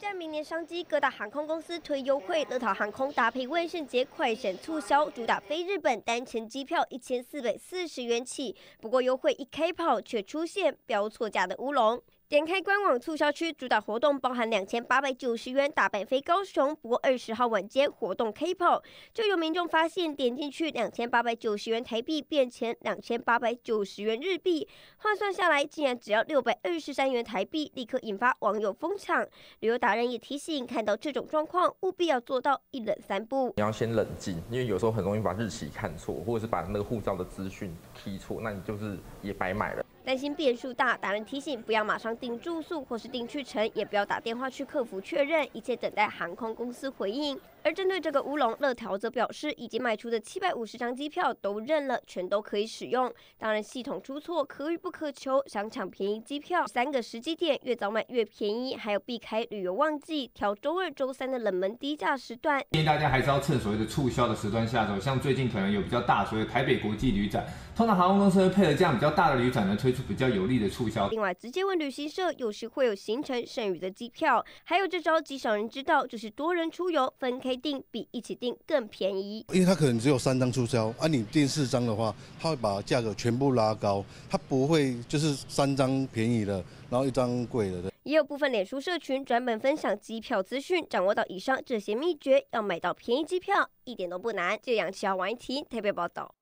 在明年商机，各大航空公司推优惠。乐桃航空搭配万圣节快闪促销，主打飞日本单程机票一千四百四十元起。不过优惠一开跑，却出现标错价的乌龙。点开官网促销区，主打活动包含两千八百九十元打败飞高雄，不过二十号晚间活动 K o p 就有民众发现点进去两千八百九十元台币变成两千八百九十元日币，换算下来竟然只要六百二十三元台币，立刻引发网友疯抢。旅游达人也提醒，看到这种状况，务必要做到一冷三不。你要先冷静，因为有时候很容易把日期看错，或者是把那个护照的资讯踢错，那你就是也白买了。担心变数大，达人提醒不要马上订住宿或是订去程，也不要打电话去客服确认，一切等待航空公司回应。而针对这个乌龙，乐条则表示已经卖出的七百五十张机票都认了，全都可以使用。当然，系统出错可遇不可求，想抢便宜机票，三个时机点，越早买越便宜，还有避开旅游旺季，挑周二周三的冷门低价时段。建议大家还是要趁所谓的促销的时段下手，像最近可能有比较大，所以台北国际旅展，通常航空公司会配合这样比较大的旅展来推出。比较有利的促销。另外，直接问旅行社有时会有行程剩余的机票。还有这招极少人知道，就是多人出游分开订比一起订更便宜。因为它可能只有三张促销啊，你订四张的话，他会把价格全部拉高，他不会就是三张便宜的，然后一张贵的。也有部分脸书社群专门分享机票资讯，掌握到以上这些秘诀，要买到便宜机票一点都不难。就杨启豪、王一婷特别报道。